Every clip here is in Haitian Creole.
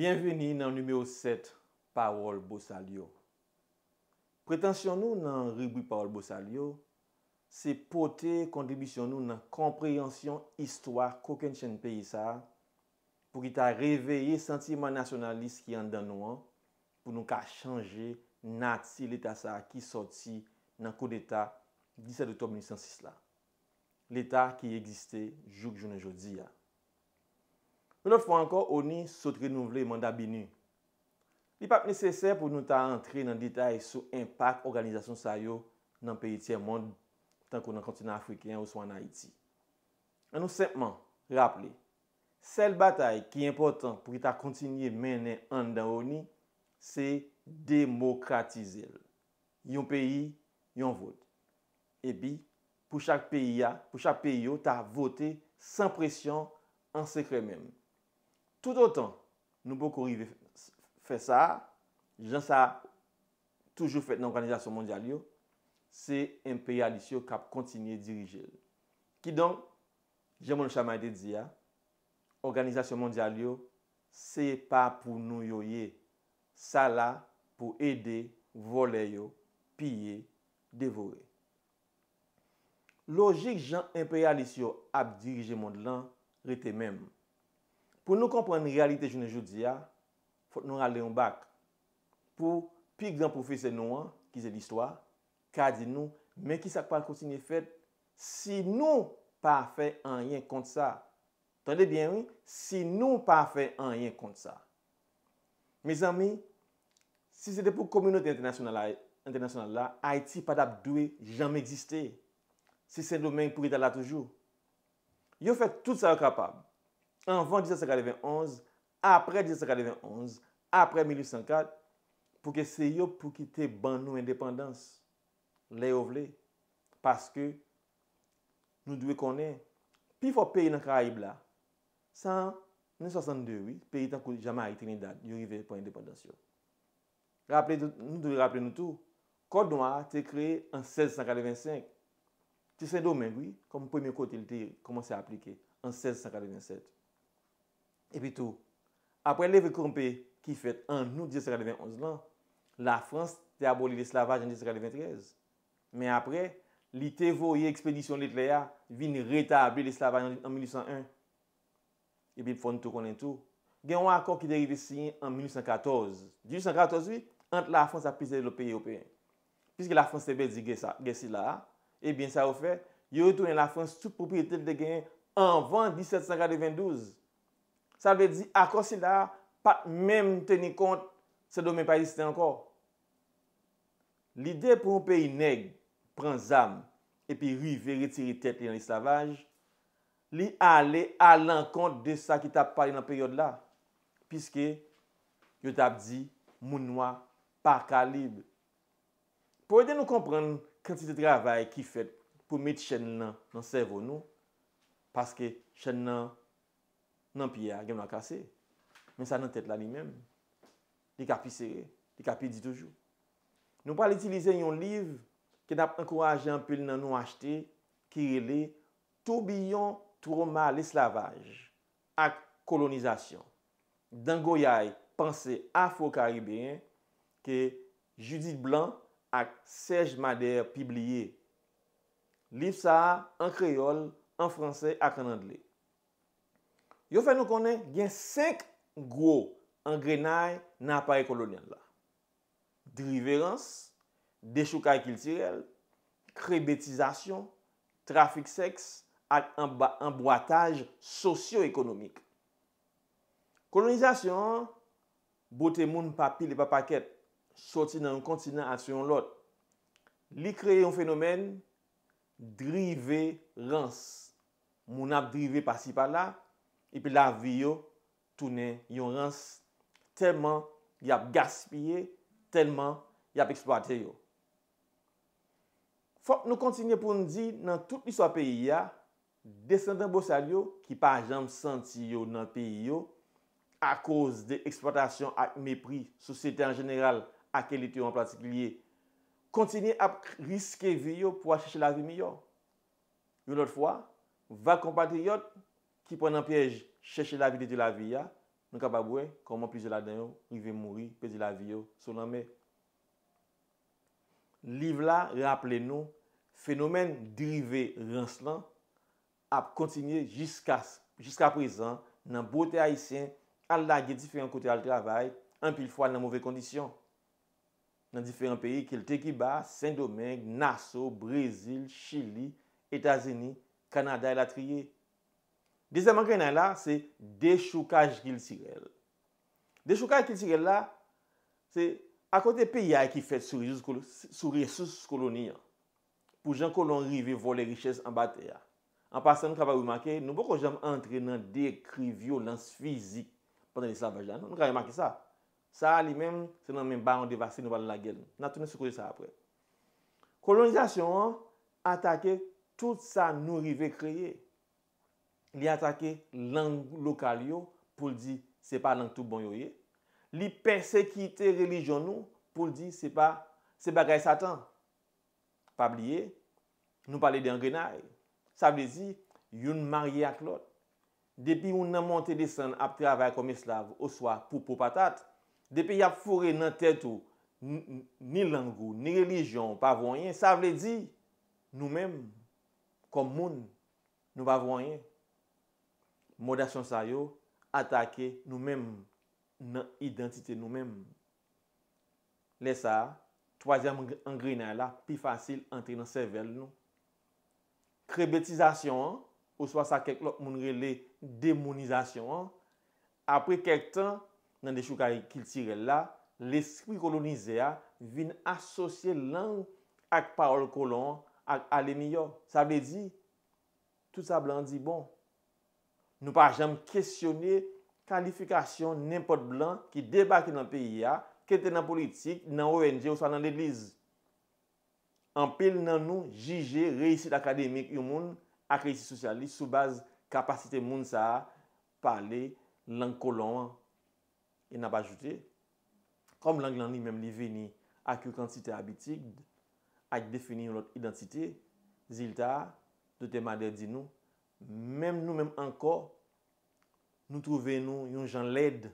Bienveni nan numeo 7, Paol Bosalyo. Pretensyon nou nan riboui Paol Bosalyo, se pote kontibisyon nou nan kompreyansyon istwa koken chen peyi sa, pou ki ta reveye sentima nasyonalist ki an dan nou an, pou nou ka chanje nat si leta sa ki soti nan kou deta 17 octob 1906 la. Leta ki egiste jouk jounen jodi ya. Men lot fwa anko ou ni sot renouvle manda binu. Li pap neseser pou nou ta antre nan detay sou impak organizasyon sa yo nan peyi tiè moun tan konan kontina Afriken ou swan Haiti. An nou sentman, raple, sel batay ki important pou ki ta kontinye menen an dan ou ni, se demokratize l. Yon peyi, yon vod. E bi, pou chak peyi yo ta vote san presyon an sekre menm. Tout autant, nou pou kourive fè sa, jan sa toujou fèt nan Organizasyon Mondial yo, se imperialisyon kap kontinye dirijel. Ki don, jen moun chaman de diya, Organizasyon Mondial yo, se pa pou nou yoye, sa la pou ede, vole yo, pye, devore. Logik jan imperialisyon ap dirijen mondlan rete menm. pou nou kompren realite jounen joud ziya, fote nou ralè yon bak. Po, pi gjan pou fise nou an, ki zè l'histoire, ka di nou, men ki sak pal konsine fèt, si nou pa fè an yen kont sa. Tande bien, wè? Si nou pa fè an yen kont sa. Me zami, si zè de pou komunote internasyonal la, Haiti padap dwe jame egziste. Si sen domen pou itala toujou. Yo fè tout sa yo kapab. Anvan 1891, apre 1891, apre 1804, pou ke se yo pou ki te ban nou independans. Le yo vle, paske nou dwe konen. Pi fo peyi nan ka aib la, san 1962, peyi tan kou jamay a iteni dan, yon yon vey pou independans yo. Nou dwe rappele nou tou, kod noa te kreye an 1695. Ti sen do men, wii, kom pou mi kote il te komanse aplike an 1697. Epi tou, apre leve krompe ki fet an nou 1911 lan, la Frans te aboli l'eslavaj an 1923. Men apre, li te voye ekspedisyon l'Itlaya vini retabli l'eslavaj an 1901. Epi pou foun tou konen tou. Gen wakon ki deri desi an 1914. 1914, ant la Frans apise l'opi opi. Piske la Frans te bezi gesi la, epi sa ou fe, yo etounen la Frans tout popi etel de gen an 1792. Sa ve di akosila pat mem teni kont se do men pa yi siten ankor. Li de pou ou pe yi neg pran zam e pi rive re tiri tet li nan li savaj, li ale alen kont de sa ki tap pali nan peryode la. Piske, yo tap di mounwa pa kalib. Po e de nou kompran kantite travay ki fet pou met chen nan nan servo nou. Paske chen nan Nan piye a gem la kase, men sa nan tet la li mem. Li kapi sere, li kapi di toujou. Nou pali itilize yon liv ke nap ankoraje anpil nan nou achete ki rele toubillon touroma le slavaj ak kolonizasyon. Dan goyay panse afro-karibyen ke Judith Blanc ak Serge Madère pibliye. Liv sa an kreyol, an franse ak an andelek. Yo fè nou konen gen sek gro an grenay nan apay kolonyan la. Driverans, deshokay kiltirel, krebetizasyon, trafik seks, ak anboataj sosyo-ekonomik. Kolonizasyon, bote moun papil e papaket soti nan yon kontinat atyon lot. Li kreye yon fenomen, driverans. Moun ap driver pasi pala. epi la vi yo tounen yon rans tenman yap gaspye, tenman yap eksploate yo. Fok nou kontinye pou nou di nan tout li sa peyi ya, desendan bousal yo ki pa jam senti yo nan peyi yo, a kouz de eksploatasyon ak mepri, sosite an general, ak elit yo an platik liye, kontinye ap riske vi yo pou a chache la vi mi yo. Yon lot fwa, va kompate yon, ki pon nan pyej chèche la vide de la viya, nou kapabwe koman pize la den yo, i ve mouri, pize la viyo, sonan me. Liv la, rappele nou, fenomen derive ranslan, ap kontinye jiska prezan nan bote haisyen al lage diferent kote al travay an pil fwa nan mouve kondisyon. Nan diferent peyi ke l Tekiba, Saint-Domingue, Nassau, Brezil, Chili, Etazeni, Kanada el atriye. Dese magre nan la, se dechoukaj gil sirel. Dechoukaj gil sirel la, se akote peyay ki fet surye sus koloniyan. Pou jan kolon rive vole riches an bat e ya. An pasan nou kaba wimake, nou bo ko jam antre nan dekri violans fizik pantan li slavaj nan, nou kaba wimake sa. Sa li men, se nan men baron devasin nou balan la gen. Natounen sukouje sa apre. Kolonizasyon an, atake tout sa nou rive kreye. Li atake lang lokal yo pou li di se pa lang tou bon yoye. Li persekite relijon nou pou li di se pa gay satan. Pa bliye, nou pale di an genay. Sa vle di, yon marye ak lot. Depi ou nan monte de san apre avay kom eslav oswa pou patat. Depi ap fore nan tetou ni langou, ni relijon, pa vwenye. Sa vle di, nou menm kom moun nou pa vwenye. Modasyon sa yo, atake nou menm, nan identite nou menm. Lesa, twajam angrina la, pi fasil entre nan sevel nou. Krebetizasyon, ou swa sa kek lok mounrele, demonizasyon. Apre kek tan, nan dechou kari kiltire la, leskwi kolonize a, vin asosye lang ak parol kolon ak alemi yo. Sa be di, tout sa blandi bon. Nou pa jèm kèsyonè kalifikasyon nèmpot blan ki debakè nan peyi ya, kète nan politik, nan ONG ou sa nan lèliz. Anpèl nan nou jige reysit akademik yon moun ak reysit sosyalist soubaz kapasite moun sa pale lang kolon an. E nan pa joutè. Kom lang lan ni mèm li veni ak yon kantite abitik, ak defini yon lot identite, zilta, de temade di nou, Mèm nou mèm anko, nou trouve nou yon jan led,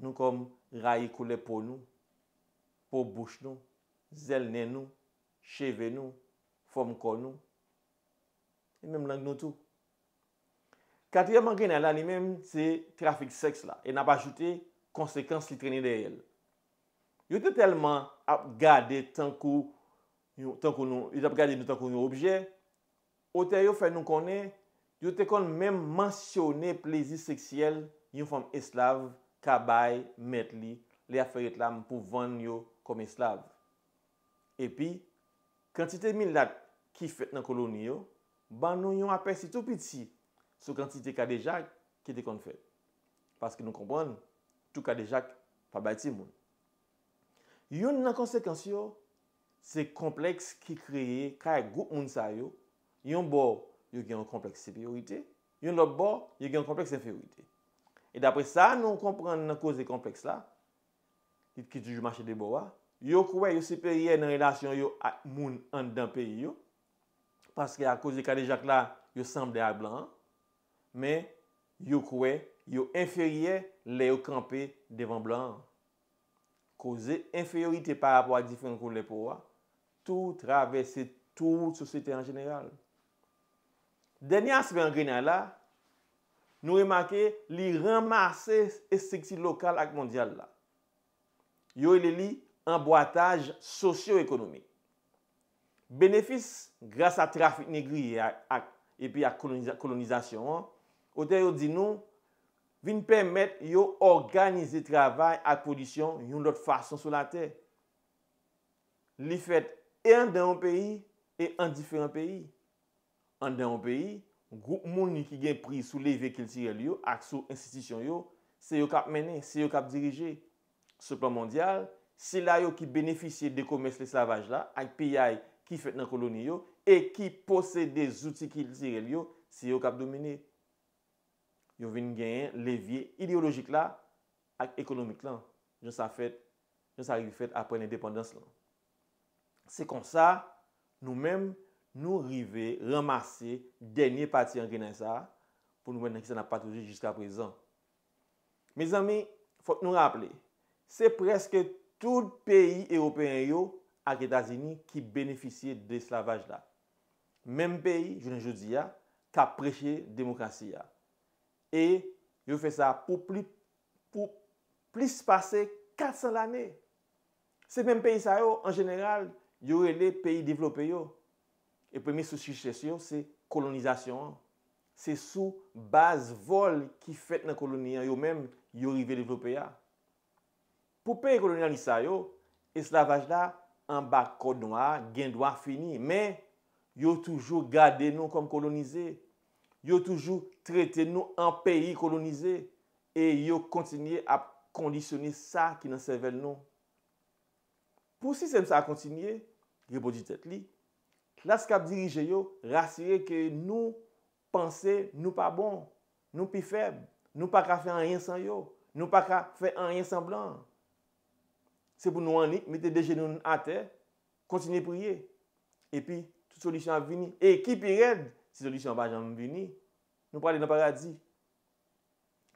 nou kom rayi koule pou nou, pou bouch nou, zelnen nou, cheve nou, fòm kon nou, yon e mèm lang nou tou. Katou yon mankè nè lan, yon mèm se trafik seks la, yon e ap ajoute konsekans li treni de yon. Yon te telman ap gade tan kou, yon ap gade nou tan kou yon obje, ote yon fè nou konè, yo te kon menm mansyone plezi seksyel yon fom eslav ka bay metli le aferet lam pou van yo kom eslav. Epi, kantite milat ki fet nan koloni yo, ban nou yon apesi tout piti sou kantite kadejak ki te kon fet. Paske nou kompon, tout kadejak pa bay ti moun. Yon nan konsekans yo, se kompleks ki kreye kaya goun sa yo, yon bo yon yon gen yon kompleks sepiorite, yon lop bo, yon gen yon kompleks sepiorite. Et d'apre sa, nou yon komprend nan kouze kompleks la, ki toujou machete bo wa, yon kouwe yon sepiorite nan relasyon yon ak moun andampe yon, paske ak kouze kade jak la, yon sembde ak blan, men, yon kouwe, yon enfirie, le yon kampe devan blan. Kouze enfirite par apwa difen kou le po wa, tou travesse tou soucite an jeneral. Dènyan sebe an grena la, nou remake li remase estriksi lokal ak mondial la. Yo ele li anboataj sosyo-ekonomi. Benefis grasa trafik negri ak epi ak kolonizasyon an, ote yo di nou, vin pemet yo organize travay ak prodisyon yon lot fason sou la te. Li fet en den an peyi e an diferan peyi. an den ou peyi, goup mouni ki gen pri sou levye kiltirel yo ak sou institisyon yo, se yo kap mene, se yo kap dirije. Sou plan mondial, sila yo ki beneficye de komes le slavaj la, ak piyay ki fet nan koloni yo, e ki pose de zouti kiltirel yo, se yo kap domine. Yo ven gen levye ideologik la, ak ekonomik la. Jons a fet, jons a refet apre ne dependans la. Se kon sa, nou menm, Nou rive ramase denye pati an genen sa pou nou menen ki sa nan patouji jiska prezan. Me zami, fok nou rappele, se preske tout peyi European yo ak Etasini ki benefisye de slavaj la. Mem peyi, jounen joudi ya, ka preche demokrasi ya. E yo fe sa pou plis pase 400 lane. Se mem peyi sa yo, en jeneral, yo rele peyi devlope yo. E pweme sou sujtese yo, se kolonizasyon an. Se sou baz vol ki fet nan koloniyan yo menm, yo rive l'evlopeya. Pou peyi koloniyan lisa yo, eslavaj la, an bak kod nou a, gen dou a fini. Men, yo toujou gade nou kom kolonize. Yo toujou trete nou an peyi kolonize. E yo kontinye a kondisyone sa ki nan sevel nou. Pou si se msa a kontinye, je bodi tet li, La se kap dirije yo, rastire ke nou pense nou pa bon, nou pi feb, nou pa ka fe an yin san yo, nou pa ka fe an yin san blan. Se pou nou an li, mette deje nou an ate, kontine priye, epi tout solusyon ap vini. E ki pi ren, si solusyon ap vini, nou prale nan paradis.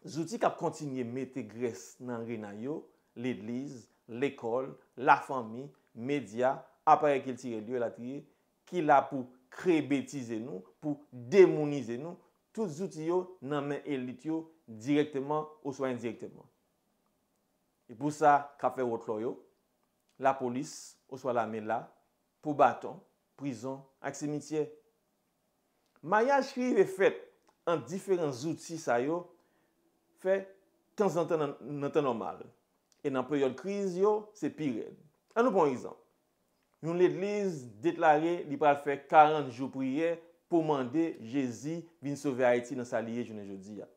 Zouti kap kontine mette gres nan rena yo, li lise, li ekol, la fami, media, apare kil tire lye la triye, ki la pou krebetize nou, pou demonize nou, tout zouti yo nan men elit yo direktman ou swa indirektman. E pou sa, ka fe wotlo yo, la polis ou swa la men la, pou baton, prizon, ak semitye. Mayaj kri ve fet an diferent zouti sa yo, fe tenzantan nan ten normal. E nan preyol kriz yo, se pi ren. An nou pon ekzamp. nou lèd lise detlare li pral fè 40 jou priye pou mande jezi bin sove Haiti nan saliye jounen jodi ya.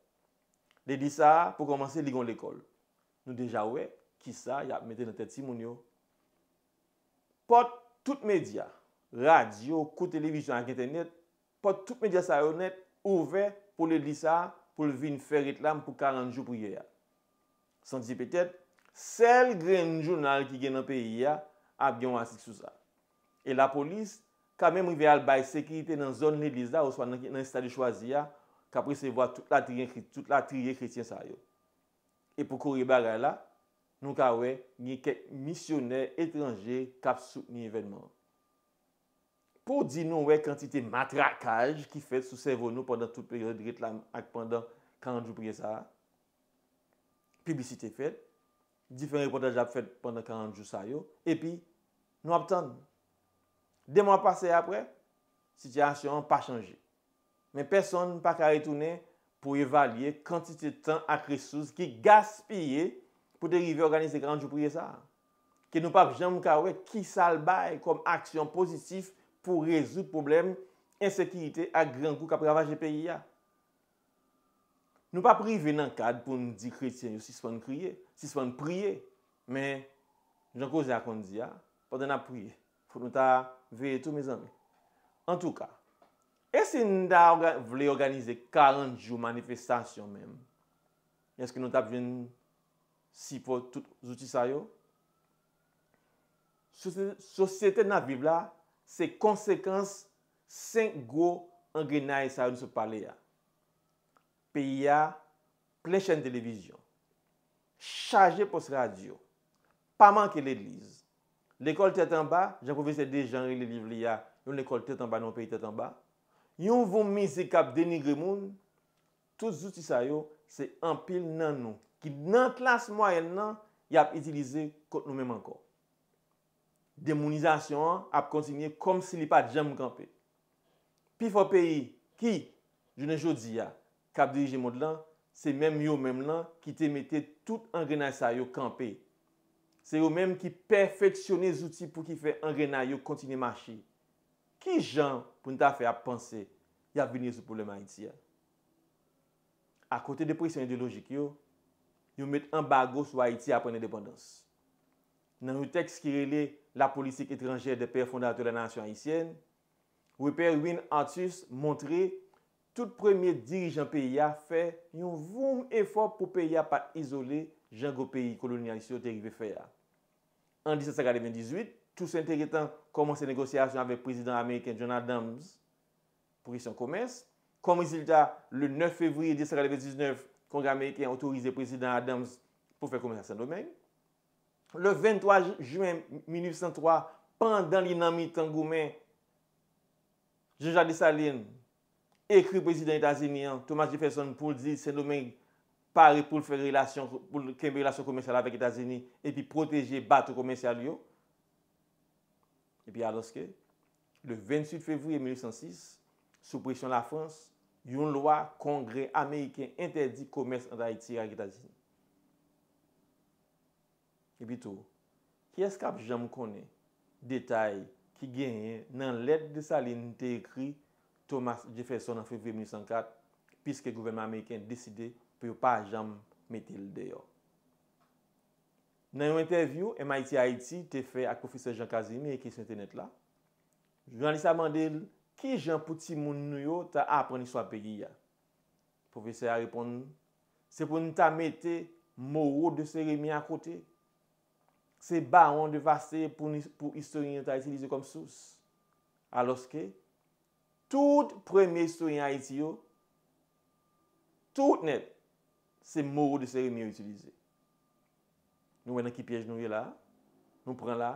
Lèd lisa pou komanse ligon l'ekol. Nou deja wè, ki sa yap mette nan tèd si moun yo. Pot tout media, radio, kou televijon ak internet, pot tout media sa yonet ouve pou lèd lisa pou vin fè ritlam pou 40 jou priye ya. San di pètèd, sel gren jounal ki gen nan peyi ya ap gen wazik sou sa. E la polis, kamen mou ve al bay sekirite nan zon lelisa ou swa nan istadi chwazi ya, ka presevo a tout la triye kretien sa yo. E pou kou rebe alay la, nou ka we, nye kek misyoner etranje kap souk ni evenman. Po di nou we kantite matrakaj ki fet sou servon nou pendant tout period reklame ak pendant 40 jou pre sa. Publicite fet, difen repotaj ap fet pendant 40 jou sa yo. E pi, nou ap tan nou. De mwa pase apre, sityasyon pa chanje. Men peson pa kare tounen pou evalye kantite tan ak resouz ki gaspye pou derive organiz de kranjou priye sa. Ki nou pa jen mkawè ki salbay kom aksyon pozitif pou rezout poublem ensekirite ak gran kou kaprava jen peyi ya. Nou pa priye venan kad pou nou di kretyen yo si swan kriye, si swan priye, men jen kouze ak kondi ya pou dena priye, pou nou ta Veye tou, me zanme. En tou ka, esen nda vle organize karanjou manifestasyon men? Eske nou tap ven si po tout zouti sayo? Sosyete nan vib la, se konsekans senk go an genay sayo nou se pale ya. Pe ya ple chen televizyon. Chaje pos radio. Paman ke le lise. L'ekol tetan ba, jan pouve se de jan rile livli ya, yon l'ekol tetan ba nou pey tetan ba, yon voun me se kap denigre moun, tout zouti sayo se anpil nan nou, ki nan klas mwayen nan, yap itilize kot nou menman kor. Demonizasyon an ap kontinye kom si li pa jem kampe. Pi fò peyi ki jounen jodi ya, kap dirije moun lan, se menm yo menm lan, ki te mette tout an grenay sayo kampey, Se yo mèm ki perfeksyonè zouti pou ki fè anrena yo kontinè mâchi, ki jan pou nita fè a pansè ya vinye sou poublem a Iti ya? A kote depresyon ideolojik yo, yo mèt an bago sou a Iti ya apè nè depondans. Nan yon tek skirele la politik etranjè de pè fondatò la nansyon a Iti en, wè pè Win Antus montre, tout premier dirijan pè ya fè yon voun mè fòp pou pè ya pat izolé jango peyi kolonialisyo teri ve feya. An 1898, tous entegetan komanse negosyasyon ave prezident Ameriken John Adams pou isyon komens, konmizilta le 9 fevri 1899 konga Ameriken otorize prezident Adams pou fe komens an Saint-Domingue. Le 23 juen 1803, pandan li nanmi Tangoumen, Jean-Jacques de Saline, ekri prezident Etats-Unis, Thomas Jefferson pou di Saint-Domingue pare pou kembe relasyon komensyal avèk Etazeni, epi proteje batou komensyal yo. Epi aloske, le 28 fevri 1906, sou presyon la Frans, yon loa kongre Ameriken entedi komers an da eti avèk Etazeni. Epi tou, ki eskap jam konen detay ki genye nan let de sa lini te ekri Thomas Jefferson an fevri 1904, piske gouverment Ameriken deside pe yo pa jam metil de yo. Nan yon interview, MIT Haiti te fe ak ofise Jean Kazimi e kesen tenet la. Jean-Lisa mandel, ki jan pouti moun nou yo ta apreni swa pe giya? Profeseur a repon, se pou nou ta meti mou ou de se remi akote, se ba wan devaste pou historien ta itilize kom sous. Aloske, tout preme historien Haiti yo, tout net se moro de serenye yo itilize. Nou wè nan ki pièj nou yè la, nou pran la,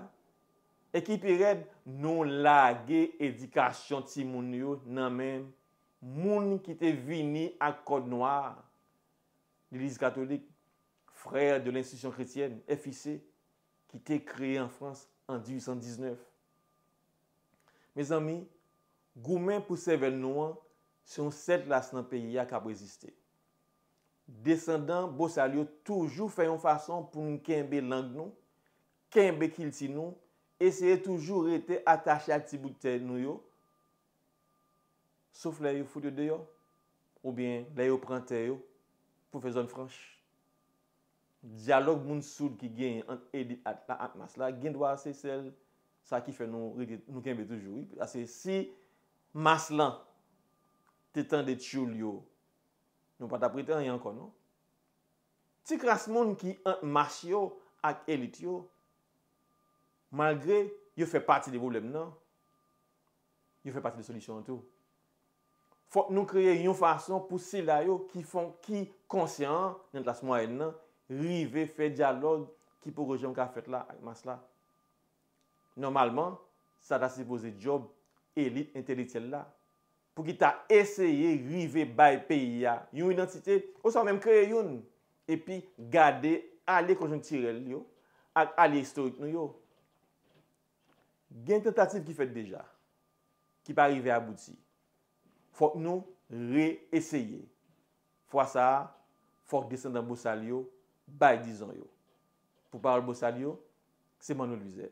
e ki pi rèb nou lage edikasyon ti moun yo nan men, moun ki te vini ak kod noa, l'elise katolik, frèl de l'institution chretienne, FIC, ki te kreye an Frans an 1819. Me zami, goumen pou se ven nou an, se yon set las nan peyi ya ka preziste. Desendan bosal yo toujou fè yon fason pou nou kenbe lang nou, kenbe kilti nou, eseye toujou rete atache ati boutè nou yo, souf le yo foute de yo, ou bien le yo prante yo, pou fè zon fransch. Dialog moun soud ki gen an edit at mas la, gen dwa se sel sa ki fè nou rete nou kenbe toujou, ase si mas lan te tan de tchoul yo, Nou pata priten yon konon. Ti kras moun ki antmach yo ak elit yo, malgre yo fe pati de bolem nan, yo fe pati de solisyon an tou. Fok nou kreye yon fason pou sila yo ki fon ki konsyant nan klas moun en nan, rive fe dialog ki pou rejon ka fet la ak mas la. Normalman, sa ta se pose job elit entelit yon la. pou ki ta eseye rive bay peyi ya yon identite, ou sa mèm kreye yon, epi gade ale konjon tirel yo, ak ale historik nou yo. Gen tentatif ki fet deja, ki pa rive abouti, fok nou re-eseye. Fwa sa, fok desen dan bousal yo, bay dizan yo. Pou parol bousal yo, seman nou lisey.